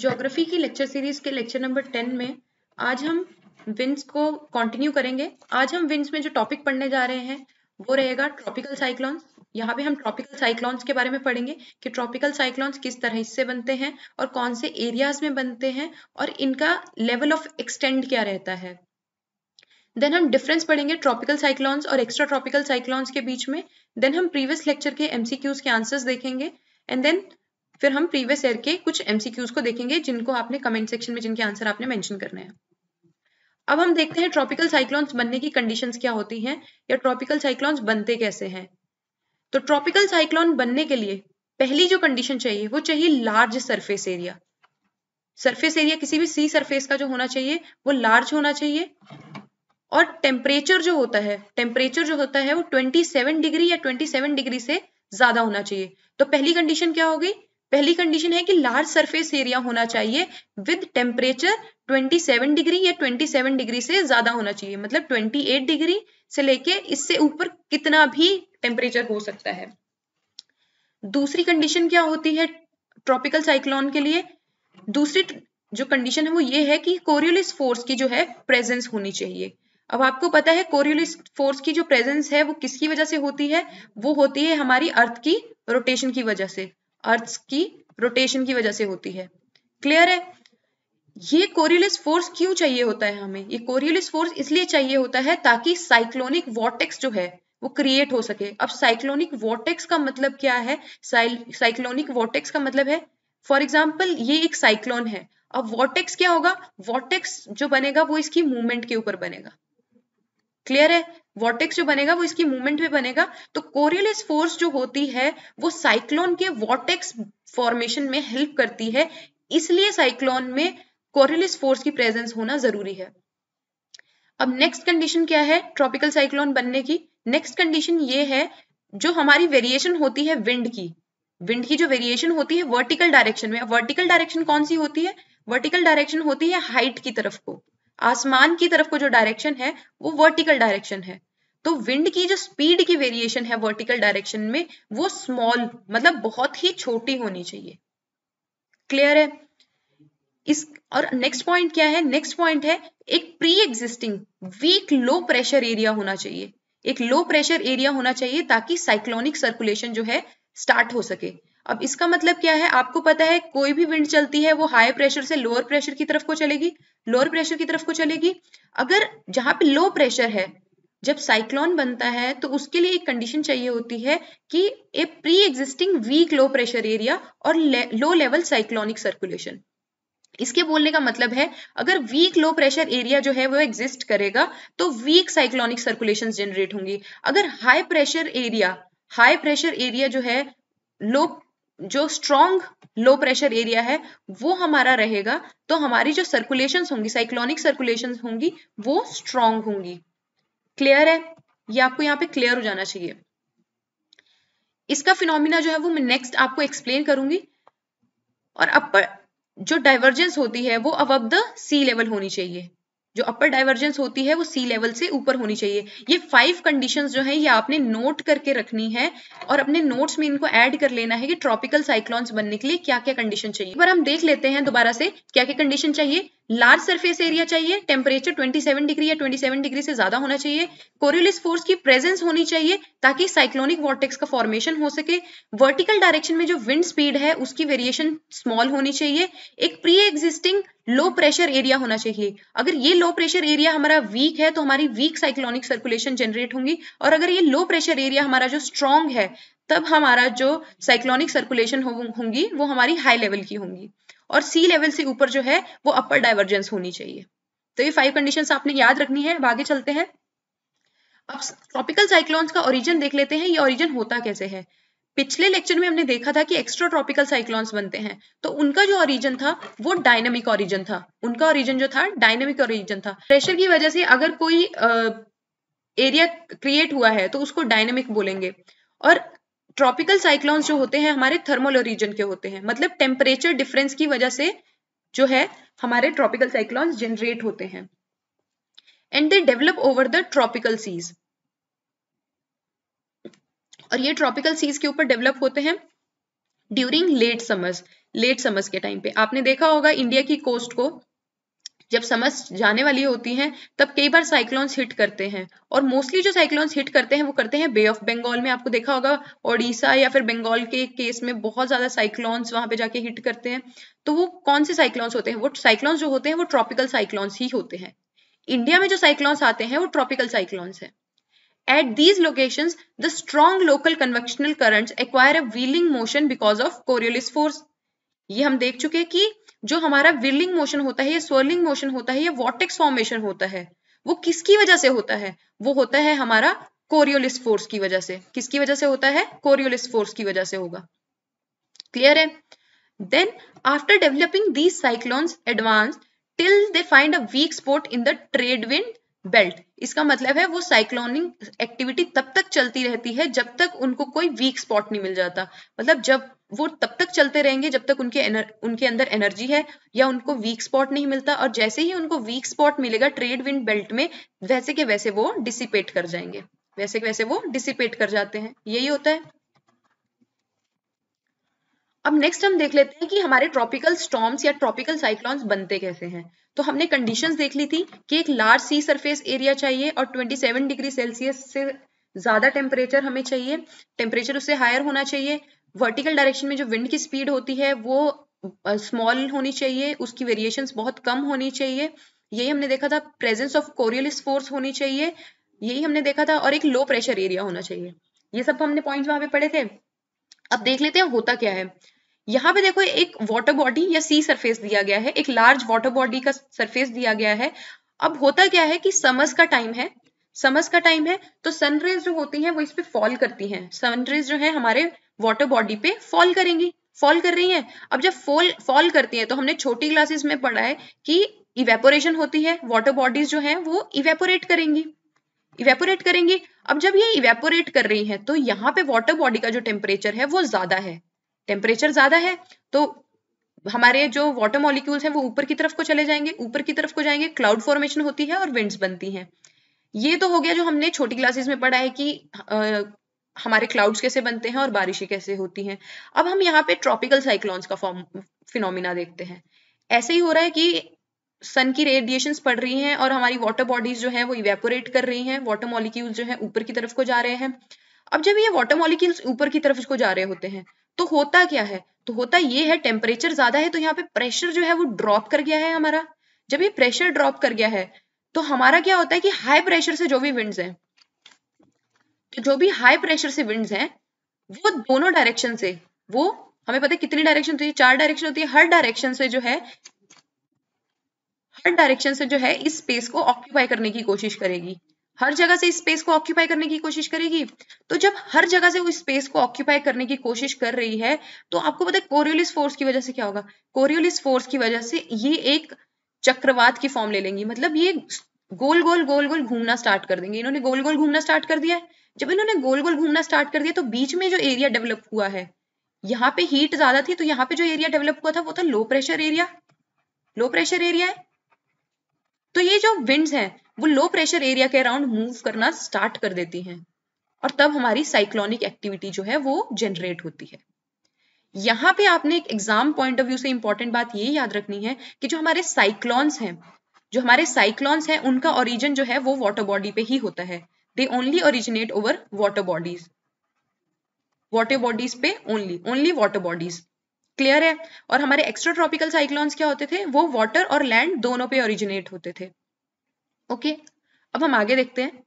Geography की lecture series के lecture number ten में आज हम विंस को कंटिन्यू करेंगे आज हम विंस में जो टॉपिक पढ़ने जा रहे हैं वो रहेगा ट्रॉपिकल साइक्लॉन्स यहाँ पे हम ट्रॉपिकल साइक्लॉन्स के बारे में पढ़ेंगे कि ट्रॉपिकल साइक्लॉन्स किस तरह से बनते हैं और कौन से एरियाज में बनते हैं और इनका लेवल ऑफ एक्सटेंड क्या रहता है देन हम डिफरेंस पढ़ेंगे ट्रॉपिकल साइक्लॉन्स और एक्स्ट्रा ट्रॉपिकल साइक्लॉन्स के बीच में देन हम प्रीवियस लेक्चर के एमसीक्यूज के आंसर्स देखेंगे एंड देन फिर हम प्रीवियस ईयर के कुछ एमसीक्यूज को देखेंगे जिनको आपने कमेंट सेक्शन में जिनके आंसर आपने मेंशन करने हैं अब हम देखते हैं ट्रॉपिकल साइक्लोन्स बनने की कंडीशंस क्या होती हैं या ट्रॉपिकल साइक्लोन्स बनते कैसे हैं तो ट्रॉपिकल साइक्लोन बनने के लिए पहली जो कंडीशन चाहिए वो चाहिए large surface area surface area किसी भी सी सरफेस का जो होना चाहिए वो लार्ज होना चाहिए और टेम्परेचर जो होता है टेम्परेचर जो होता है वो 27 डिग्री या 27 डिग्री से ज्यादा होना चाहिए तो पहली कंडीशन क्या हो गई पहली कंडीशन है कि लार्ज सरफेस एरिया होना चाहिए विद टेम्परेचर 27 डिग्री या 27 डिग्री से ज्यादा होना चाहिए मतलब 28 डिग्री से लेके इससे ऊपर कितना भी टेम्परेचर हो सकता है दूसरी कंडीशन क्या होती है ट्रॉपिकल साइक्लोन के लिए दूसरी जो कंडीशन है वो ये है कि कोरियोलिस फोर्स की जो है प्रेजेंस होनी चाहिए अब आपको पता है कोरियोलिस फोर्स की जो प्रेजेंस है वो किसकी वजह से होती है वो होती है हमारी अर्थ की रोटेशन की वजह से अर्थ की रोटेशन की वजह से होती है क्लियर है ये कोरियलिस फोर्स क्यों चाहिए होता है हमें ये कोरियलिस फोर्स इसलिए चाहिए होता है ताकि साइक्लोनिक वॉटेक्स जो है वो क्रिएट हो सके अब साइक्लोनिक वॉटेक्स का मतलब क्या है साइक्लोनिक वॉटेक्स का मतलब है फॉर एग्जाम्पल ये एक साइक्लोन है अब वॉटेक्स क्या होगा वॉटेक्स जो बनेगा वो इसकी मूवमेंट के ऊपर बनेगा क्लियर है वॉर्टेक्स जो बनेगा वो इसकी मूवमेंट पे बनेगा तो कोरियलिस फोर्स जो होती है वो साइक्लोन के वॉर्टेक्स फॉर्मेशन में हेल्प करती है इसलिए साइक्लोन में कोरियलिस फोर्स की प्रेजेंस होना जरूरी है अब नेक्स्ट कंडीशन क्या है ट्रॉपिकल साइक्लोन बनने की नेक्स्ट कंडीशन ये है जो हमारी वेरिएशन होती है विंड की विंड की जो वेरिएशन होती है वर्टिकल डायरेक्शन में वर्टिकल डायरेक्शन कौन सी होती है वर्टिकल डायरेक्शन होती है हाइट की तरफ को आसमान की तरफ को जो डायरेक्शन है वो वर्टिकल डायरेक्शन है तो विंड की जो स्पीड की वेरिएशन है वर्टिकल डायरेक्शन में वो स्मॉल मतलब बहुत ही छोटी होनी चाहिए क्लियर है इस और नेक्स्ट पॉइंट क्या है नेक्स्ट पॉइंट है एक pre existing weak low pressure area होना चाहिए एक लो प्रेशर एरिया होना चाहिए ताकि साइक्लोनिक सर्कुलेशन जो है स्टार्ट हो सके अब इसका मतलब क्या है आपको पता है कोई भी विंड चलती है वो हाई प्रेशर से लोअर प्रेशर की तरफ को चलेगी लोअर प्रेशर की तरफ को चलेगी अगर जहां पे लो प्रेशर है जब साइक्लोन बनता है तो उसके लिए एक कंडीशन चाहिए होती है कि a pre existing weak low pressure area और लो लेवल साइक्लोनिक सर्कुलेशन इसके बोलने का मतलब है अगर वीक लो प्रेशर एरिया जो है वो एग्जिस्ट करेगा तो वीक साइक्लोनिक सर्कुलेशन जनरेट होंगी अगर high pressure area high pressure area जो है लो जो स्ट्रॉन्ग लो प्रेशर एरिया है वो हमारा रहेगा तो हमारी जो सर्कुलेशंस होंगी साइक्लोनिक सर्कुलेशंस होंगी वो स्ट्रॉन्ग होंगी क्लियर है ये आपको यहाँ पे क्लियर हो जाना चाहिए इसका फिनोमिना जो है वो मैं नेक्स्ट आपको एक्सप्लेन करूंगी और अपर जो डाइवर्जेंस होती है वो अब द सी लेवल होनी चाहिए जो अपर डाइवर्जेंस होती है वो सी लेवल से ऊपर होनी चाहिए ये फाइव कंडीशंस जो है ये आपने नोट करके रखनी है और अपने नोट्स में इनको ऐड कर लेना है कि ट्रॉपिकल साइक्लोन्स बनने के लिए क्या क्या कंडीशन चाहिए पर हम देख लेते हैं दोबारा से क्या क्या कंडीशन चाहिए लार्ज सरफेस एरिया चाहिए टेम्परेचर 27 डिग्री या 27 डिग्री से ज्यादा होना चाहिए कोरियोलिस फोर्स की प्रेजेंस होनी चाहिए ताकि साइक्लोनिक वॉर्टेक्स का फॉर्मेशन हो सके वर्टिकल डायरेक्शन में जो विंड स्पीड है उसकी वेरिएशन स्मॉल होनी चाहिए एक pre existing low pressure area होना चाहिए अगर ये लो प्रेशर एरिया हमारा वीक है तो हमारी वीक साइक्लोनिक सर्कुलेशन जनरेट होंगी और अगर ये लो प्रेशर एरिया हमारा जो स्ट्रांग है तब हमारा जो साइक्लोनिक सर्कुलेशन होंगी वो हमारी हाई लेवल की होंगी और सी लेवल से ऊपर जो है वो अपर डाइवर्जेंस होनी चाहिए तो ये फाइव कंडीशंस आपने याद रखनी है आगे चलते हैं अब ट्रॉपिकल साइक्लोन्स का ओरिजिन देख लेते हैं ये ओरिजिन होता कैसे है पिछले लेक्चर में हमने देखा था कि एक्स्ट्रा ट्रॉपिकल साइक्लोन्स बनते हैं तो उनका जो ओरिजिन था वो डायनेमिक ओरिजिन था उनका ओरिजिन जो था डायनेमिक ओरिजिन था प्रेशर की वजह से अगर कोई एरिया क्रिएट हुआ है तो उसको डायनेमिक बोलेंगे और ट्रॉपिकल साइक्लोन्स जो होते हैं हमारे थर्मल रीजन के होते हैं मतलब टेम्परेचर डिफरेंस की वजह से जो है हमारे ट्रॉपिकल साइक्लोन्स जनरेट होते हैं and they develop over the tropical seas और ये ट्रॉपिकल सीज के ऊपर डेवलप होते हैं during late summers late summers के टाइम पे आपने देखा होगा इंडिया की कोस्ट को जब समझ जाने वाली होती हैं तब कई बार साइक्लोन्स हिट करते हैं और मोस्टली जो साइक्लोन्स हिट करते हैं वो करते हैं बे ऑफ बंगाल में आपको देखा होगा ओडिशा या फिर बंगाल के केस में बहुत ज़्यादा साइक्लोन्स वहां पे जाके हिट करते हैं तो वो कौन से साइक्लोन्स होते हैं वो साइक्लोन्स जो होते हैं वो ट्रॉपिकल साइक्लोन्स ही होते हैं इंडिया में जो साइक्लोन्स आते हैं वो ट्रॉपिकल साइक्लोन्स हैं at these location the strong local convectional current acquire a wheeling motion because of Coriolis force ये हम देख चुके कि जो हमारा विलिंग मोशन होता है या स्वर्लिंग मोशन होता है या वॉटेक्स फॉर्मेशन होता है वो किसकी वजह से होता है वो होता है हमारा कोरियोलिस फोर्स की वजह से किसकी वजह से होता है कोरियोलिस फोर्स की वजह से होगा क्लियर है then after developing these cyclones advance till they find a weak spot in the trade wind belt इसका मतलब है वो साइक्लोनिंग एक्टिविटी तब तक चलती रहती है जब तक उनको कोई वीक स्पॉट नहीं मिल जाता मतलब जब वो तब तक चलते रहेंगे जब तक उनके एनर, उनके अंदर एनर्जी है या उनको वीक स्पॉट नहीं मिलता और जैसे ही उनको वीक स्पॉट मिलेगा ट्रेड विंड बेल्ट में वैसे के वैसे वो डिसिपेट कर जाएंगे वैसे के वैसे वो डिसिपेट कर जाते हैं यही होता है अब नेक्स्ट हम देख लेते हैं कि हमारे ट्रॉपिकल स्टॉम्स या ट्रॉपिकल साइक्लॉन्स बनते कैसे हैं तो हमने कंडीशंस देख ली थी कि एक लार्ज सी सरफेस एरिया चाहिए और 27 डिग्री सेल्सियस से ज्यादा टेम्परेचर हमें चाहिए टेम्परेचर उससे हायर होना चाहिए वर्टिकल डायरेक्शन में जो विंड की स्पीड होती है वो स्मॉल होनी चाहिए उसकी वेरिएशंस बहुत कम होनी चाहिए यही हमने देखा था प्रेजेंस ऑफ कोरियलिस फोर्स होनी चाहिए यही हमने देखा था और एक लो प्रेशर एरिया होना चाहिए ये सब तो हमने पॉइंट्स वहां पे पढ़े थे अब देख लेते हैं होता क्या है यहाँ पे देखो एक वाटर बॉडी या सी सरफेस दिया गया है एक लार्ज वाटर बॉडी का सरफेस दिया गया है अब होता क्या है कि समर्स का टाइम है समर्स का टाइम है तो सनरेज जो होती है वो इस पर फॉल करती हैं सनरेज जो है हमारे वाटर बॉडी पे फॉल करेंगी फॉल कर रही हैं अब जब फॉल फॉल करती हैं तो हमने छोटी क्लासेस में पढ़ा है कि इवेपोरेशन होती है वाटर बॉडीज जो हैं वो इवेपोरेट करेंगी इवेपोरेट करेंगी अब जब ये इवेपोरेट कर रही हैं तो यहाँ पे वाटर बॉडी का जो टेम्परेचर है वो ज्यादा है टेम्परेचर ज्यादा है तो हमारे जो वाटर मॉलिक्यूल्स हैं वो ऊपर की तरफ को चले जाएंगे ऊपर की तरफ को जाएंगे क्लाउड फॉर्मेशन होती है और विंड्स बनती हैं ये तो हो गया जो हमने छोटी क्लासेस में पढ़ा है कि हमारे क्लाउड्स कैसे बनते हैं और बारिशें कैसे होती हैं अब हम यहाँ पे ट्रॉपिकल साइक्लोन्स का फॉर्म फिनोमिना देखते हैं ऐसे ही हो रहा है कि सन की रेडिएशंस पड़ रही हैं और हमारी वाटर बॉडीज जो है वो इवेपोरेट कर रही हैं वाटर मॉलिक्यूल्स जो है ऊपर की तरफ को जा रहे हैं अब जब ये वाटर मॉलिक्यूल्स ऊपर की तरफ को जा रहे होते हैं तो होता क्या है तो होता ये है टेम्परेचर ज्यादा है तो यहाँ पे प्रेशर जो है वो ड्रॉप कर गया है हमारा जब ये प्रेशर ड्रॉप कर गया है तो हमारा क्या होता है कि हाई प्रेशर से जो भी विंड्स हैं तो जो भी हाई प्रेशर से विंड्स हैं वो दोनों डायरेक्शन से वो हमें पता है कितनी डायरेक्शन होती है चार डायरेक्शन होती है हर डायरेक्शन से जो है हर डायरेक्शन से जो है इस स्पेस को ऑक्यूपाई करने की कोशिश करेगी हर जगह से इस स्पेस को ऑक्यूपाई करने की कोशिश करेगी तो जब हर जगह से उस स्पेस को ऑक्यूपाई करने की कोशिश कर रही है तो आपको पता है कोरियोलिस फोर्स की वजह से क्या होगा कोरियोलिस फोर्स की वजह से ये एक चक्रवात की फॉर्म ले लेंगी मतलब ये गोल गोल गोल गोल घूमना स्टार्ट कर देंगे इन्होंने गोल गोल घूमना स्टार्ट कर दिया है जब इन्होंने गोल गोल घूमना स्टार्ट कर दिया तो बीच में जो एरिया डेवलप हुआ है यहाँ पे हीट ज्यादा थी तो यहाँ पे जो एरिया डेवलप हुआ था वो था low pressure area low pressure area है तो ये जो विंड्स हैं वो लो प्रेशर एरिया के अराउंड मूव करना स्टार्ट कर देती हैं और तब हमारी साइक्लोनिक एक्टिविटी जो है वो जनरेट होती है यहाँ पे आपने एक एग्जाम पॉइंट ऑफ व्यू से इंपॉर्टेंट बात ये याद रखनी है कि जो हमारे साइक्लॉन्स हैं जो हमारे साइक्लॉन्स हैं उनका ओरिजिन जो है वो वाटर बॉडी पे ही होता है they only originate over water bodies water bodies पे only only water bodies clear है और हमारे एक्स्ट्रा ट्रॉपिकल साइक्लॉन्स क्या होते थे वो वाटर और लैंड दोनों पे ओरिजिनेट होते थे ओके okay? अब हम आगे देखते हैं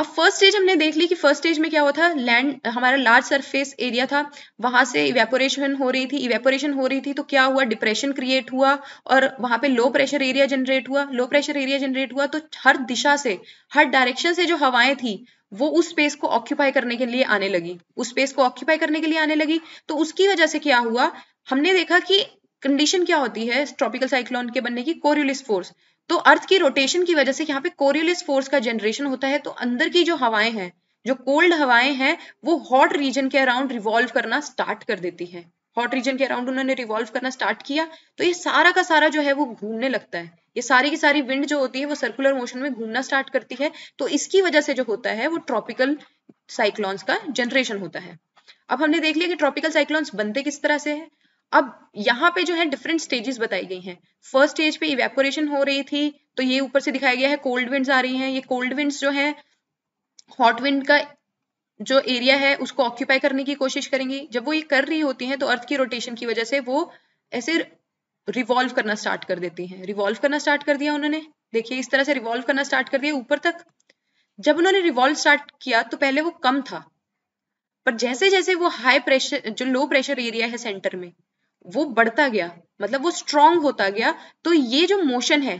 अब फर्स्ट स्टेज हमने देख ली कि फर्स्ट स्टेज में क्या हुआ था लैंड हमारा लार्ज सरफेस एरिया था वहां से इवेपोरेशन हो रही थी इवेपोरेशन हो रही थी तो क्या हुआ डिप्रेशन क्रिएट हुआ और वहां पे लो प्रेशर एरिया जनरेट हुआ लो प्रेशर एरिया जनरेट हुआ तो हर दिशा से हर डायरेक्शन से जो हवाएं थी वो उस स्पेस को ऑक्यूपाई करने के लिए आने लगी उस स्पेस को ऑक्यूपाई करने के लिए आने लगी तो उसकी वजह से क्या हुआ हमने देखा कि कंडीशन क्या होती है ट्रॉपिकल साइक्लोन के बनने की कोरियोलिस फोर्स तो अर्थ की रोटेशन की वजह से यहाँ पे कोरियोलिस फोर्स का जनरेशन होता है तो अंदर की जो हवाएं हैं जो कोल्ड हवाएं हैं वो हॉट रीजन के अराउंड रिवॉल्व करना स्टार्ट कर देती है हॉट रीजन के अराउंड उन्होंने रिवॉल्व करना स्टार्ट किया तो ये सारा का सारा जो है वो घूमने लगता है ये सारी की सारी विंड जो होती है वो सर्कुलर मोशन में घूमना स्टार्ट करती है तो इसकी वजह से जो होता है वो ट्रॉपिकल साइक्लॉन्स का जनरेशन होता है अब हमने देख लिया कि ट्रॉपिकल साइक्लॉन्स बनते किस तरह से हैं अब यहाँ पे जो है डिफरेंट स्टेजेस बताई गई हैं फर्स्ट स्टेज पे इवेपोरेशन हो रही थी तो ये ऊपर से दिखाया गया है कोल्ड विंड्स आ रही हैं ये कोल्ड विंड्स जो है हॉट विंड का जो एरिया है उसको ऑक्यूपाई करने की कोशिश करेंगी जब वो ये कर रही होती हैं तो अर्थ की रोटेशन की वजह से वो ऐसे रिवॉल्व करना स्टार्ट कर देती हैं रिवॉल्व करना स्टार्ट कर दिया उन्होंने देखिए इस तरह से रिवॉल्व करना स्टार्ट कर दिया ऊपर तक जब उन्होंने रिवॉल्व स्टार्ट किया तो पहले वो कम था पर जैसे जैसे वो हाई प्रेशर जो लो प्रेशर एरिया है सेंटर में वो बढ़ता गया मतलब वो स्ट्रांग होता गया तो ये जो मोशन है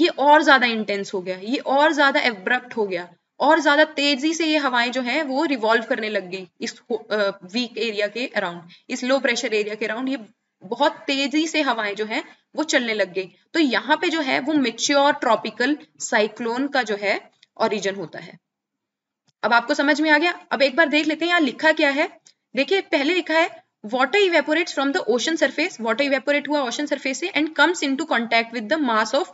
ये और ज्यादा इंटेंस हो गया ये और ज्यादा एब्रप्ट हो गया और ज्यादा तेजी से ये हवाएं जो है वो रिवॉल्व करने लग गई इस वीक एरिया के अराउंड इस लो प्रेशर एरिया के अराउंड ये बहुत तेजी से हवाएं जो है वो चलने लग गई तो यहाँ पे जो है वो मेच्योर ट्रॉपिकल साइक्लोन का जो है ओरिजन होता है अब आपको समझ में आ गया अब एक बार देख लेते हैं यहाँ लिखा क्या है देखिए पहले लिखा है water evaporate from the ocean surface water evaporate हुआ ओशन सर्फेस से comes into contact with the mass of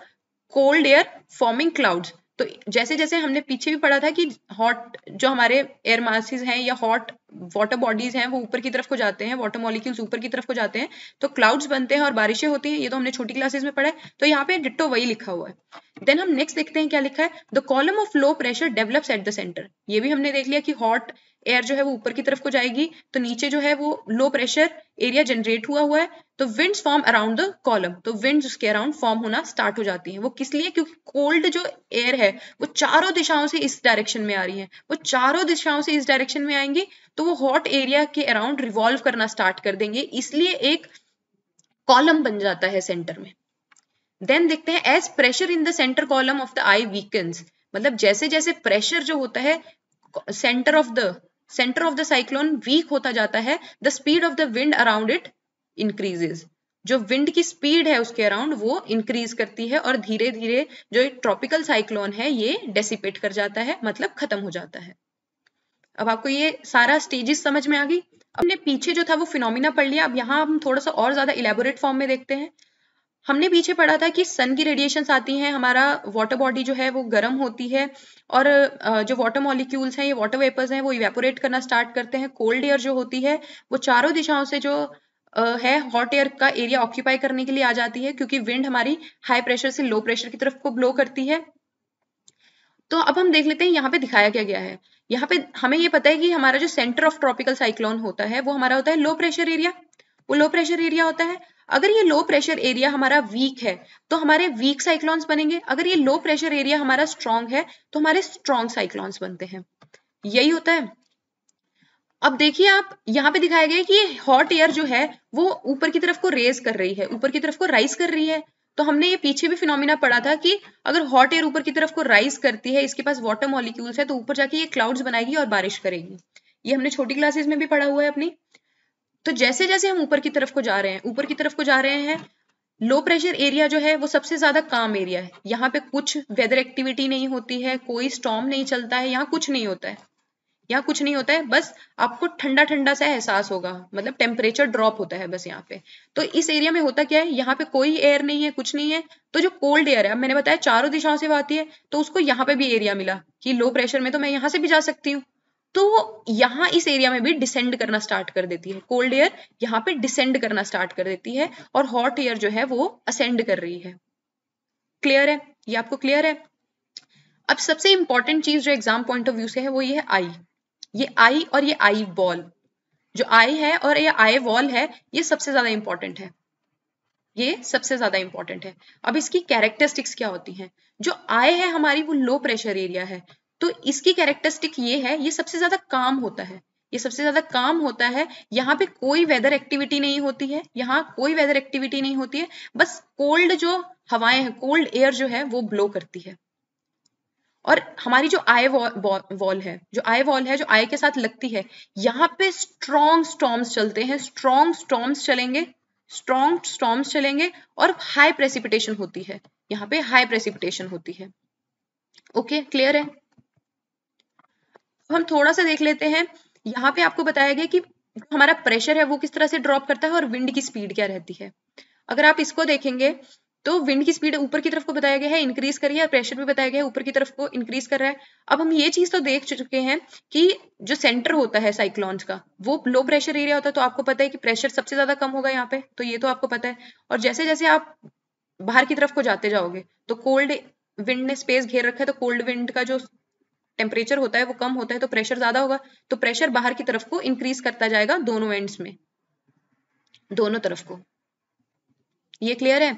cold air forming cloud तो जैसे जैसे हमने पीछे भी पढ़ा था कि हॉट जो हमारे एयर मासिस हैं या हॉट वाटर बॉडीज हैं वो ऊपर की तरफ को जाते हैं वाटर मॉलिक्यूल्स ऊपर की तरफ को जाते हैं तो क्लाउड्स बनते हैं और बारिशें होती हैं ये तो हमने छोटी क्लासेस में पढ़ा है तो यहाँ पे डिट्टो वही लिखा हुआ है देन हम नेक्स्ट देखते हैं क्या लिखा है the column of low pressure develops at the centre ये भी हमने देख लिया कि हॉट एयर जो है वो ऊपर की तरफ को जाएगी तो नीचे जो है वो लो प्रेशर एरिया जनरेट हुआ हुआ है तो winds form around the column तो विंड्स उसके अराउंड फॉर्म होना स्टार्ट हो जाती है वो किस लिए क्योंकि कोल्ड जो एयर है वो चारों दिशाओं से इस डायरेक्शन में आ रही है वो चारों दिशाओं से इस डायरेक्शन में आएंगी तो वो हॉट एरिया के अराउंड रिवॉल्व करना स्टार्ट कर देंगे इसलिए एक कॉलम बन जाता है सेंटर में देन देखते हैं as pressure in the centre column of the eye weakens मतलब जैसे जैसे प्रेशर जो होता है centre of the centre of the cyclone weak होता जाता है the speed of the wind around it increases जो विंड की स्पीड है उसके अराउंड वो इंक्रीज करती है और धीरे धीरे जो ट्रॉपिकल साइक्लोन है ये डेसिपेट कर जाता है मतलब खत्म हो जाता है अब आपको ये सारा स्टेजेस समझ में आ गई हमने पीछे जो था वो फिनोमिना पढ़ लिया अब यहाँ हम थोड़ा सा और ज्यादा इलेबोरेट फॉर्म में देखते हैं हमने पीछे पढ़ा था कि सन की रेडिएशंस आती हैं हमारा वाटर बॉडी जो है वो गर्म होती है और जो वाटर मॉलिक्यूल्स हैं ये वाटर वेपर्स हैं वो इवेपोरेट करना स्टार्ट करते हैं कोल्ड एयर जो होती है वो चारों दिशाओं से जो है हॉट एयर का एरिया ऑक्यूपाई करने के लिए आ जाती है क्योंकि विंड हमारी हाई प्रेशर से लो प्रेशर की तरफ को ब्लो करती है तो अब हम देख लेते हैं यहाँ पे दिखाया क्या गया है यहाँ पे हमें ये पता है कि हमारा जो सेंटर ऑफ ट्रॉपिकल साइक्लोन होता है वो हमारा होता है लो प्रेशर एरिया वो लो प्रेशर एरिया होता है अगर ये लो प्रेशर एरिया हमारा वीक है तो हमारे वीक साइक्लॉन्स बनेंगे अगर ये लो प्रेशर एरिया हमारा स्ट्रांग है तो हमारे स्ट्रांग साइक्लॉन्स बनते हैं यही होता है अब देखिए आप यहाँ पे दिखाया गया कि हॉट एयर जो है वो ऊपर की तरफ को रेज कर रही है ऊपर की तरफ को राइज कर रही है तो हमने ये पीछे भी फिनोमिना पढ़ा था कि अगर हॉट एयर ऊपर की तरफ को राइज करती है इसके पास वाटर मॉलिक्यूल्स है तो ऊपर जाके ये क्लाउड्स बनाएगी और बारिश करेगी ये हमने छोटी क्लासेस में भी पढ़ा हुआ है अपनी तो जैसे जैसे हम ऊपर की तरफ को जा रहे हैं ऊपर की तरफ को जा रहे हैं लो प्रेशर एरिया जो है वो सबसे ज्यादा काम एरिया है यहाँ पे कुछ वेदर एक्टिविटी नहीं होती है कोई स्टॉम नहीं चलता है यहाँ कुछ नहीं होता है यहाँ कुछ नहीं होता है बस आपको ठंडा ठंडा सा एहसास होगा मतलब टेम्परेचर ड्रॉप होता है बस यहाँ पे तो इस एरिया में होता क्या है यहाँ पे कोई एयर नहीं है कुछ नहीं है तो जो कोल्ड एयर है मैंने बताया चारों दिशाओं से आती है तो उसको यहाँ पे भी एरिया मिला कि लो प्रेशर में तो मैं यहाँ से भी जा सकती हूँ तो वो यहाँ इस एरिया में भी डिसेंड करना स्टार्ट कर देती है कोल्ड एयर यहाँ पे डिसेंड करना स्टार्ट कर देती है और हॉट एयर जो है वो असेंड कर रही है क्लियर है ये आपको क्लियर है अब सबसे इंपॉर्टेंट चीज जो एग्जाम पॉइंट ऑफ व्यू से है वो ये है आई ये आई और ये आई बॉल जो आई है और ये आई वॉल है ये सबसे ज्यादा इंपॉर्टेंट है ये सबसे ज्यादा इंपॉर्टेंट है अब इसकी कैरेक्टरिस्टिक्स क्या होती हैं जो आय है हमारी वो लो प्रेशर एरिया है तो इसकी कैरेक्टरिस्टिक ये है ये सबसे ज्यादा काम होता है ये सबसे ज्यादा काम होता है यहाँ पे कोई वेदर एक्टिविटी नहीं होती है यहाँ कोई वेदर एक्टिविटी नहीं होती है बस कोल्ड जो हवाएं हैं कोल्ड एयर जो है वो ब्लो करती है और हमारी जो आई वॉल है जो आई वॉल है जो आई के साथ लगती है यहाँ पे स्ट्रॉन्ग स्टॉम्स चलते हैं स्ट्रॉन्ग स्टॉम्स चलेंगे स्ट्रॉन्ग स्टॉम्स चलेंगे और हाई प्रेसिपिटेशन होती है यहाँ पे हाई प्रेसिपिटेशन होती है ओके okay, क्लियर है हम थोड़ा सा देख लेते हैं यहाँ पे आपको बताया गया कि हमारा प्रेशर है वो किस तरह से ड्रॉप करता है और विंड की स्पीड क्या रहती है अगर आप इसको देखेंगे तो विंड की स्पीड ऊपर की तरफ को बताया गया है इंक्रीज करिए और प्रेशर भी बताया गया है ऊपर की तरफ को इंक्रीज कर रहा है अब हम ये चीज तो देख चुके हैं कि जो सेंटर होता है साइक्लॉन्स का वो लो प्रेशर एरिया होता है तो आपको पता है कि प्रेशर सबसे ज्यादा कम होगा यहाँ पे तो ये तो आपको पता है और जैसे जैसे आप बाहर की तरफ को जाते जाओगे तो कोल्ड विंड ने स्पेस घेर रखा है तो कोल्ड विंड का जो टेम्परेचर होता है वो कम होता है तो प्रेशर ज्यादा होगा तो प्रेशर बाहर की तरफ को इंक्रीज करता जाएगा दोनों एंड्स में दोनों तरफ को ये क्लियर है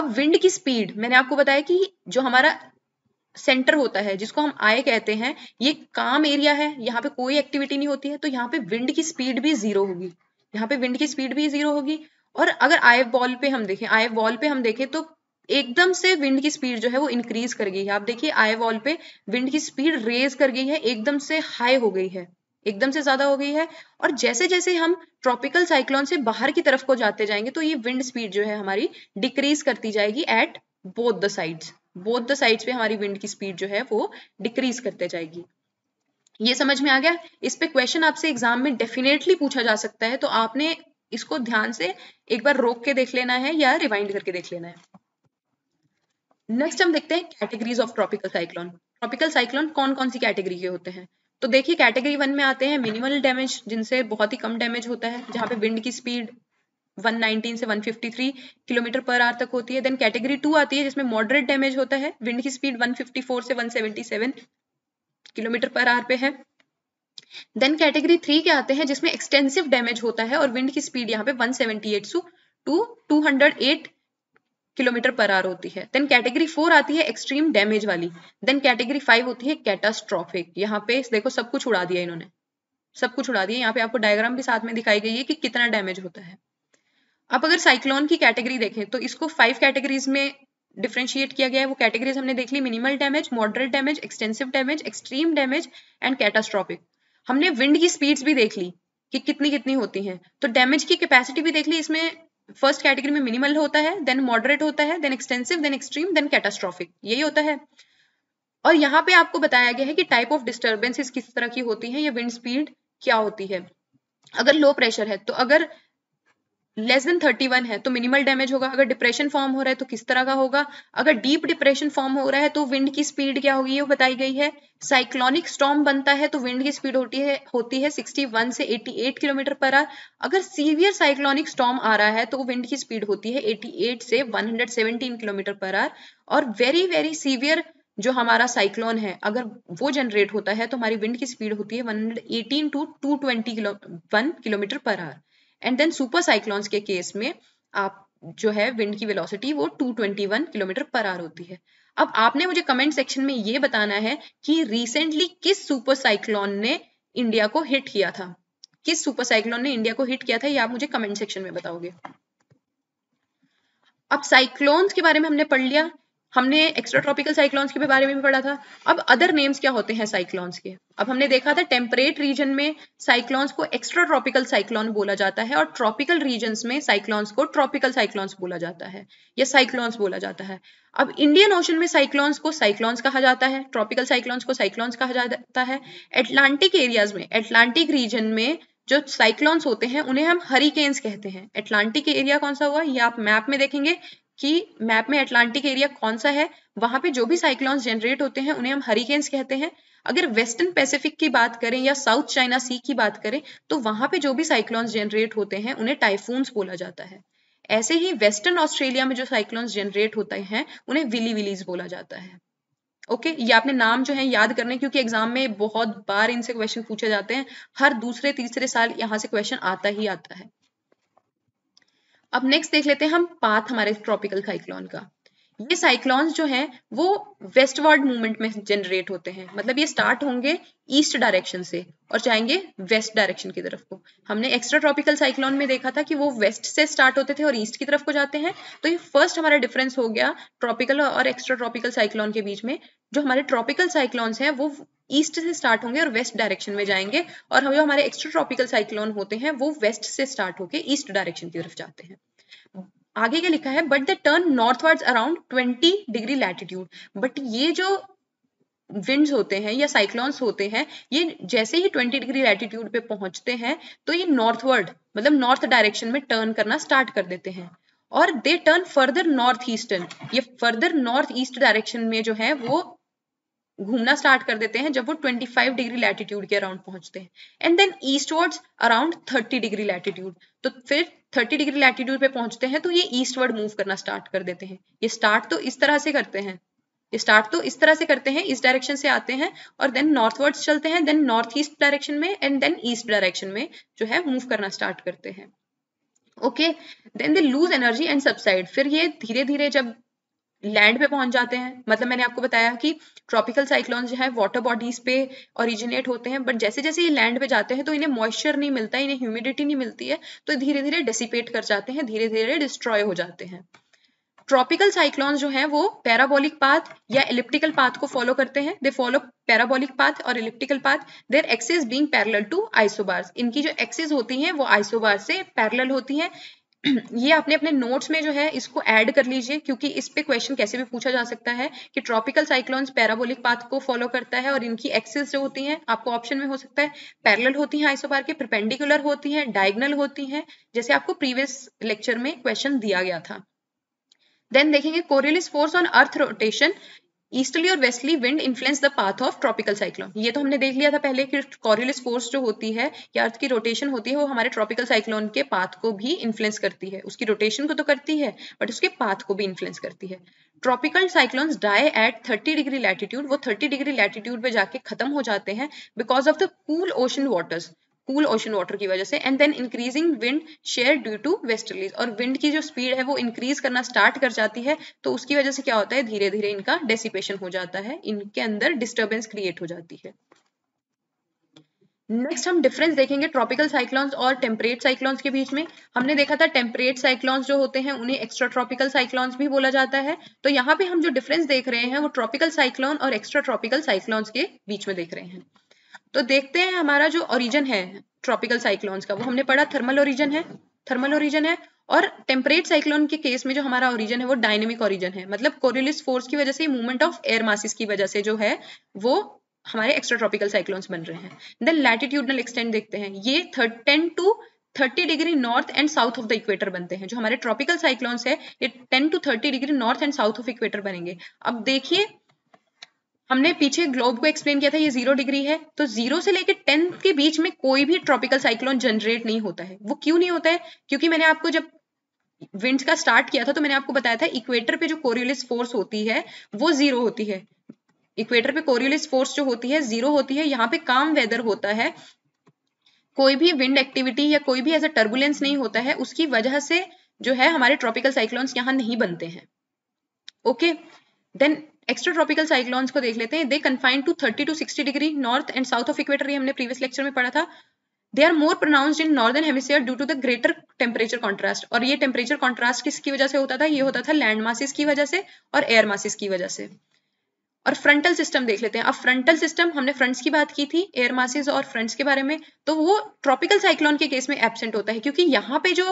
अब विंड की स्पीड मैंने आपको बताया कि जो हमारा सेंटर होता है जिसको हम आय कहते हैं ये काम एरिया है यहाँ पे कोई एक्टिविटी नहीं होती है तो यहाँ पे विंड की स्पीड भी जीरो होगी यहाँ पे विंड की स्पीड भी जीरो होगी और अगर आय बॉल पे हम देखें आय बॉल पे हम देखें तो एकदम से विंड की स्पीड जो है वो इंक्रीज कर गई है आप देखिए आई वॉल पे विंड की स्पीड रेज कर गई है एकदम से हाई हो गई है एकदम से ज्यादा हो गई है और जैसे जैसे हम ट्रॉपिकल साइक्लोन से बाहर की तरफ को जाते जाएंगे तो ये विंड स्पीड जो है हमारी डिक्रीज करती जाएगी at both the sides both the sides पे हमारी विंड की स्पीड जो है वो डिक्रीज करते जाएगी ये समझ में आ गया इस पे क्वेश्चन आपसे एग्जाम में डेफिनेटली पूछा जा सकता है तो आपने इसको ध्यान से एक बार रोक के देख लेना है या रिवाइंड करके देख लेना है नेक्स्ट हम देखते हैं categories of tropical cyclone tropical cyclone कौन कौन सी कैटेगरी के होते हैं तो देखिए कैटेगरी वन में आते हैं मिनिमल डैमेज जिनसे बहुत ही कम डैमेज होता है जहां पे विंड की स्पीड 119 से 153 किलोमीटर पर आवर तक होती है देन कैटेगरी टू आती है जिसमें मॉडरेट डैमेज होता है विंड की स्पीड 154 से 177 किलोमीटर पर आवर पे है देन कैटेगरी थ्री के आते हैं जिसमें एक्सटेंसिव डैमेज होता है और विंड की स्पीड यहाँ पे one seventy two to kilometre per hour होती है देन कैटेगरी फोर आती है एक्सट्रीम डैमेज वाली देन कैटेगरी फाइव होती है कैटास्ट्रॉफिक यहाँ पे देखो सब कुछ उड़ा दिया इन्होंने सब कुछ उड़ा दिया यहाँ पे आपको डायग्राम भी साथ में दिखाई गई है कि कितना डैमेज होता है आप अगर साइक्लोन की कैटेगरी देखें तो इसको फाइव कैटेगरीज में डिफ्रेंशिएट किया गया है वो कैटेगरीज हमने देख ली minimal damage moderate damage extensive damage extreme damage and catastrophic हमने विंड की स्पीड्स भी देख ली कि कितनी कितनी होती हैं तो डैमेज की कैपेसिटी भी देख ली इसमें फर्स्ट कैटेगरी में मिनिमल होता है देन मॉडरेट होता है then extensive then extreme then catastrophic यही होता है और यहाँ पे आपको बताया गया है कि टाइप ऑफ डिस्टर्बेंसेस किस तरह की होती है या विंड स्पीड क्या होती है अगर लो प्रेशर है तो अगर लेस देन थर्टी वन है तो मिनिमल डैमेज होगा अगर डिप्रेशन फॉर्म हो रहा है तो किस तरह का होगा अगर डीप डिप्रेशन फॉर्म हो रहा है तो विंड की स्पीड क्या होगी ये बताई गई है साइक्लोनिक स्टॉम बनता है तो विंड की स्पीड होती है होती है 61 से 88 किलोमीटर पर आर अगर सीवियर साइक्लोनिक स्टॉम आ रहा है तो विंड की स्पीड होती है 88 से 117 किलोमीटर पर आर और वेरी वेरी सीवियर जो हमारा साइक्लोन है अगर वो जनरेट होता है तो हमारी विंड की स्पीड होती है 118 to 220 kilo one kilometre per hour and then super cyclones के केस में आप जो है विंड की वेलोसिटी वो 221 किलोमीटर पर आर होती है अब आपने मुझे कमेंट सेक्शन में ये बताना है कि रिसेंटली किस सुपर साइक्लोन ने इंडिया को हिट किया था किस सुपर साइक्लोन ने इंडिया को हिट किया था ये आप मुझे कमेंट सेक्शन में बताओगे अब साइक्लोन्स के बारे में हमने पढ़ लिया हमने एक्स्ट्रा ट्रॉपिकल साइक्लॉन्स के बारे में भी पढ़ा था अब अदर नेम्स क्या होते हैं साइक्लॉन्स के अब हमने देखा था टेम्परेट रीजन में साइक्लॉन्स को एक्स्ट्रा ट्रॉपिकल साइक्लॉन बोला जाता है और ट्रॉपिकल रीजन में साइक्लॉन्स को ट्रॉपिकल साइक्लॉन्स बोला जाता है या साइक्लॉन्स बोला जाता है अब इंडियन ओशन में साइक्लॉन्स को साइक्लॉन्स कहा जाता है ट्रॉपिकल साइक्लॉन्स को साइक्लॉन्स कहा जाता है एटलांटिक एरियाज में एटलांटिक रीजन में जो साइक्लॉन्स होते हैं उन्हें हम हरिकेन्स कहते हैं एटलांटिक एरिया कौन सा हुआ ये आप मैप में देखेंगे कि मैप में अटलांटिक एरिया कौन सा है वहां पे जो भी साइक्लॉन्स जनरेट होते हैं उन्हें हम हरिकेन्स कहते हैं अगर वेस्टर्न पैसिफिक की बात करें या साउथ चाइना सी की बात करें तो वहां पे जो भी साइक्लॉन्स जनरेट होते हैं उन्हें टाइफून्स बोला जाता है ऐसे ही वेस्टर्न ऑस्ट्रेलिया में जो साइक्लॉन्स जनरेट होते हैं उन्हें विली विलीज बोला जाता है ओके okay, ये आपने नाम जो है याद करने क्योंकि एग्जाम में बहुत बार इनसे क्वेश्चन पूछे जाते हैं हर दूसरे तीसरे साल यहाँ से क्वेश्चन आता ही आता है अब नेक्स्ट देख लेते हैं हम पाथ हमारे ट्रॉपिकल साइक्लोन का ये साइक्लॉन्स जो है वो वेस्टवर्ड मूवमेंट में जनरेट होते हैं मतलब ये स्टार्ट होंगे ईस्ट डायरेक्शन से और जाएंगे वेस्ट डायरेक्शन की तरफ को हमने एक्स्ट्रा ट्रॉपिकल साइक्लॉन में देखा था कि वो वेस्ट से स्टार्ट होते थे और ईस्ट की तरफ को जाते हैं तो ये फर्स्ट हमारा डिफरेंस हो गया ट्रॉपिकल और एक्स्ट्रा ट्रॉपिकल साइक्लॉन के बीच में जो हमारे ट्रॉपिकल साइक्लॉन्स हैं वो ईस्ट से स्टार्ट होंगे और वेस्ट डायरेक्शन में जाएंगे और हम जो हमारे एक्स्ट्रा ट्रॉपिकल साइक्लॉन होते हैं वो वेस्ट से स्टार्ट होकर ईस्ट डायरेक्शन की तरफ जाते हैं आगे क्या लिखा है but they turn northwards around 20 degree latitude but ये जो विंड्स होते हैं या साइक्लोन्स होते हैं ये जैसे ही 20 डिग्री लैटिट्यूड पे पहुंचते हैं तो ये नॉर्थवर्ड मतलब नॉर्थ डायरेक्शन में टर्न करना स्टार्ट कर देते हैं और they turn further north eastern ये फर्दर नॉर्थ ईस्ट डायरेक्शन में जो है वो घूमना स्टार्ट कर देते हैं जब वो 25 डिग्री लैटिट्यूड के अराउंड पहुंचते हैं and then eastwards around 30 degree latitude तो फिर 30 डिग्री लैटिट्यूड पे पहुंचते हैं तो ये ईस्टवर्ड मूव करना स्टार्ट कर देते हैं ये स्टार्ट तो इस तरह से करते हैं ये स्टार्ट तो इस तरह से करते हैं इस डायरेक्शन से आते हैं और देन नॉर्थवर्ड्स चलते हैं देन नॉर्थ ईस्ट डायरेक्शन में एंड देन ईस्ट डायरेक्शन में जो है मूव करना स्टार्ट करते हैं okay then they lose energy and subside फिर ये धीरे धीरे जब लैंड पे पहुंच जाते हैं मतलब मैंने आपको बताया कि ट्रॉपिकल साइक्लोन जो है वाटर बॉडीज पे ओरिजिनेट होते हैं बट जैसे जैसे ये लैंड पे जाते हैं तो इन्हें मॉइस्चर नहीं मिलता इन्हें ह्यूमिडिटी नहीं मिलती है तो धीरे धीरे डिसिपेट कर जाते हैं धीरे धीरे डिस्ट्रॉय हो जाते हैं ट्रॉपिकल साइक्लोन जो है वो पैराबोलिक पाथ या इलिप्टिकल पाथ को फॉलो करते हैं दे फॉलो पैराबोलिक पाथ और elliptical path their axes being parallel to isobars इनकी जो एक्सेस होती है वो आइसोबार से पैरल होती है ये आपने अपने नोट्स में जो है इसको ऐड कर लीजिए क्योंकि इस पे क्वेश्चन कैसे भी पूछा जा सकता है कि ट्रॉपिकल साइक्लोन्स पैराबोलिक पाथ को फॉलो करता है और इनकी एक्सेस जो होती हैं आपको ऑप्शन में हो सकता है पैरेलल होती हैं आइसोबार के परपेंडिकुलर होती हैं डायगनल होती हैं जैसे आपको प्रीवियस लेक्चर में क्वेश्चन दिया गया था देन देखेंगे Coriolis force on earth rotation easterly और westerly wind influence the path of tropical cyclone ये तो हमने देख लिया था पहले कि कॉरियल फोर्स जो होती है या अर्थ की रोटेशन होती है वो हमारे ट्रॉपिकल साइक्लोन के पाथ को भी इन्फ्लुएंस करती है उसकी रोटेशन को तो, तो करती है बट उसके पाथ को भी इन्फ्लुएंस करती है tropical cyclones die at 30 degree latitude वो 30 डिग्री लैटिट्यूड पे जाके खत्म हो जाते हैं because of the cool ocean waters cool ocean water की वजह से and then increasing wind shear due to westerlies और विंड की जो स्पीड है वो इंक्रीज करना स्टार्ट कर जाती है तो उसकी वजह से क्या होता है धीरे धीरे इनका डेसिपेशन हो जाता है इनके अंदर डिस्टर्बेंस क्रिएट हो जाती है नेक्स्ट हम डिफरेंस देखेंगे ट्रॉपिकल साइक्लॉन्स और टेम्परेट साइक्लॉन्स के बीच में हमने देखा था टेम्परेट साइक्लॉन्स जो होते हैं उन्हें एक्स्ट्रा ट्रॉपिकल साइक्लॉन्स भी बोला जाता है तो यहाँ पे हम जो डिफरेंस देख रहे हैं वो ट्रॉपिकल साइक्लॉन और एक्स्ट्रा ट्रॉपिकल साइक्लॉन्स के बीच में देख रहे हैं तो देखते हैं हमारा जो ओरिजन है ट्रॉपिकल साइक्लोन्स का वो हमने पढ़ा थर्मल ओरिजन है थर्मल ओरिजन है और टेम्परेट साइक्लोन के केस में जो हमारा ओरिजन है वो डायनेमिक ओरिजन है मतलब कोरिलिस फोर्स की वजह से मूवमेंट ऑफ एयर मासिस की वजह से जो है वो हमारे एक्स्ट्रा ट्रॉपिकल साइक्लोन्स बन रहे हैं देन लैटिट्यूडनल एक्सटेंड देखते हैं ये ten to thirty degree north and south of the equator बनते हैं जो हमारे ट्रॉपिकल साइक्लोन्स है ये ten to thirty degree north and south of equator बनेंगे अब देखिए हमने पीछे ग्लोब को एक्सप्लेन किया था ये जीरो डिग्री है तो जीरो से लेकर टेंथ के बीच में कोई भी ट्रॉपिकल साइक्लोन जनरेट नहीं होता है वो क्यों नहीं होता है क्योंकि मैंने आपको जब विंड का स्टार्ट किया था तो मैंने आपको बताया था इक्वेटर पे जो कोरियोलिस फोर्स होती है वो जीरो होती है इक्वेटर पे कोरियोलिस फोर्स जो होती है जीरो होती है यहाँ पे काम वेदर होता है कोई भी विंड एक्टिविटी या कोई भी ऐसा टर्बुलेंस नहीं होता है उसकी वजह से जो है हमारे ट्रॉपिकल साइक्लोन्स यहाँ नहीं बनते हैं okay then extra tropical cyclones को देख लेते हैं they confined to thirty to sixty degree north and south of equator ये हमने प्रीवियस लेक्चर में पढ़ा था they are more pronounce in northern hemisphere due to the greater temperature contrast और ये टेम्परेचर कॉन्ट्रास्ट किसकी वजह से होता था ये होता था लैंड मासिस की वजह से और एयर मासिस की वजह से और फ्रंटल सिस्टम देख लेते हैं अब फ्रंटल सिस्टम हमने फ्रंट्स की बात की थी एयर मासेज और फ्रंट्स के बारे में तो वो ट्रॉपिकल साइक्लोन के केस में एबसेंट होता है क्योंकि यहाँ पे जो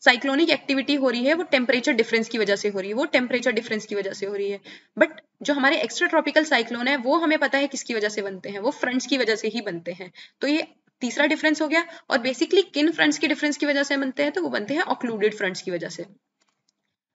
साइक्लोनिक एक्टिविटी हो रही है वो टेम्परेचर डिफरेंस की वजह से हो रही है वो टेम्परेचर डिफरेंस की वजह से हो रही है बट जो हमारे एक्स्ट्रा ट्रॉपिकल साइक्लोन है वो हमें पता है किसकी वजह से बनते हैं वो फ्रंट्स की वजह से ही बनते हैं तो ये तीसरा डिफरेंस हो गया और बेसिकली किन फ्रंट्स के डिफरेंस की वजह से बनते हैं तो वो बनते हैं ऑक्लूडेड फ्रंट्स की वजह से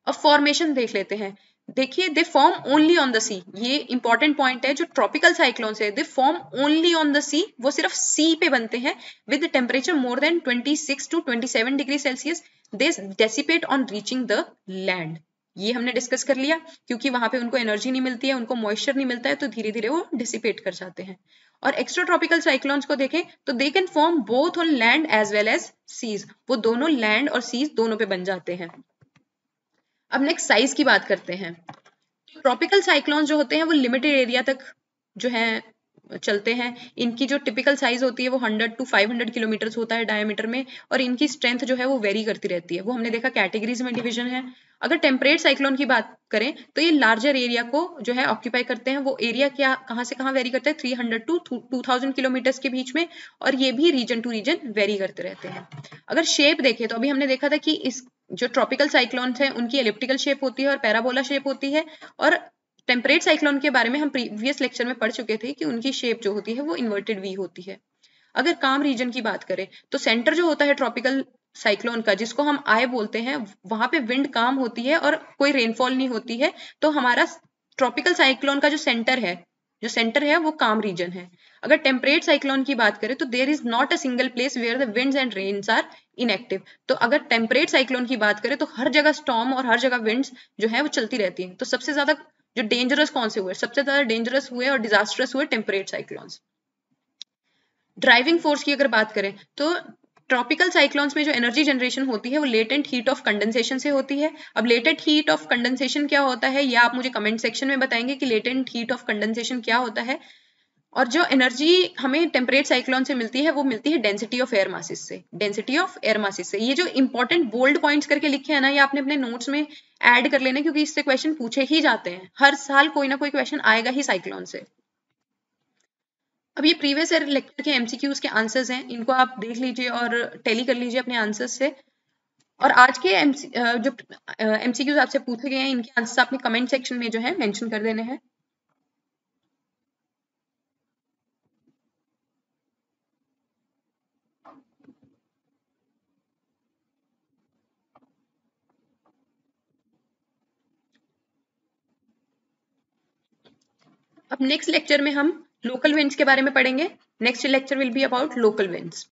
अब फॉर्मेशन देख लेते हैं देखिए they form only on the sea ये इंपॉर्टेंट पॉइंट है जो ट्रॉपिकल साइक्लोन्स है they form only on the sea वो सिर्फ सी पे बनते हैं with temperature more than 26 to 27 degree Celsius they dissipate on reaching the land ये हमने डिस्कस कर लिया क्योंकि वहां पे उनको एनर्जी नहीं मिलती है उनको मॉइस्चर नहीं मिलता है तो धीरे धीरे वो डिसिपेट कर जाते हैं और एक्स्ट्रा ट्रॉपिकल साइक्लोन्स को देखें तो they can form both on land as well as seas वो दोनों लैंड और सीज दोनों पे बन जाते हैं अब नेक्स्ट साइज की बात करते हैं ट्रॉपिकल साइक्लोन जो होते हैं वो लिमिटेड एरिया तक जो है चलते हैं इनकी जो टिपिकल साइज होती है वो 100 टू 500 किलोमीटर होता है डायमीटर में और इनकी स्ट्रेंथ जो है वो वेरी करती रहती है वो हमने देखा कैटेगरीज में डिवीजन है अगर टेम्परेट साइक्लोन की बात करें तो ये लार्जर एरिया को जो है ऑक्यूपाई करते हैं वो एरिया क्या कहाँ से कहाँ वेरी करता है 300 टू थाउजेंड किलोमीटर्स के बीच में और ये भी रीजन टू रीजन वेरी करते रहते हैं अगर शेप देखें तो अभी हमने देखा था कि इस जो ट्रॉपिकल साइक्लोन्स हैं उनकी एलिप्टिकल शेप होती है और पैराबोला शेप होती है और टेम्परेट साइक्लोन के बारे में हम प्रीवियस लेक्चर में पढ़ चुके थे कि उनकी शेप जो होती है वो इन्वर्टेड वी होती है अगर काम रीजन की बात करें तो सेंटर जो होता है ट्रॉपिकल साइक्लोन का जिसको हम आय बोलते हैं वहां पे विंड काम होती है और कोई रेनफॉल नहीं होती है तो हमारा ट्रॉपिकल साइक्लोन का जो सेंटर है जो सेंटर है वो काम रीजन है अगर टेम्परेट साइक्लोन की बात करें तो there is not a single place where the winds and rains are inactive तो अगर टेम्परेट साइक्लोन की बात करें तो हर जगह स्टॉम और हर जगह विंड्स जो है वो चलती रहती है तो सबसे ज्यादा जो डेंजरस कौन से हुए सबसे ज्यादा डेंजरस हुए और डिजास्टरस हुए टेम्परेट साइक्लॉन्स ड्राइविंग फोर्स की अगर बात करें तो ट्रॉपिकल साइक्लॉन्स में जो एनर्जी जनरेशन होती है वो लेटेंट हीट ऑफ कंडेंसेशन से होती है अब लेटेंट हीट ऑफ कंडेंसेशन क्या होता है या आप मुझे कमेंट सेक्शन में बताएंगे कि लेटेंट हीट ऑफ कंडेंसेशन क्या होता है और जो एनर्जी हमें टेम्परेट साइक्लोन से मिलती है वो मिलती है डेंसिटी ऑफ एयर मासिस से डेंसिटी ऑफ एयर मासिस से ये जो इंपॉर्टेंट बोल्ड पॉइंट्स करके लिखे हैं ना ये आपने अपने नोट्स में ऐड कर लेना क्योंकि इससे क्वेश्चन पूछे ही जाते हैं हर साल कोई ना कोई क्वेश्चन आएगा ही साइक्लोन से अब ये प्रीवियस ईयर लेक्चर के एमसीक्यूज के आंसर्स हैं इनको आप देख लीजिए और टेली कर लीजिए अपने आंसर्स से और आज के एमसी जो एमसीक्यूज आपसे पूछे गए हैं इनके आंसर्स आपने कमेंट सेक्शन में जो है मेंशन कर देने हैं अब नेक्स्ट लेक्चर में हम लोकल विंड्स के बारे में पढ़ेंगे next lecture will be about local winds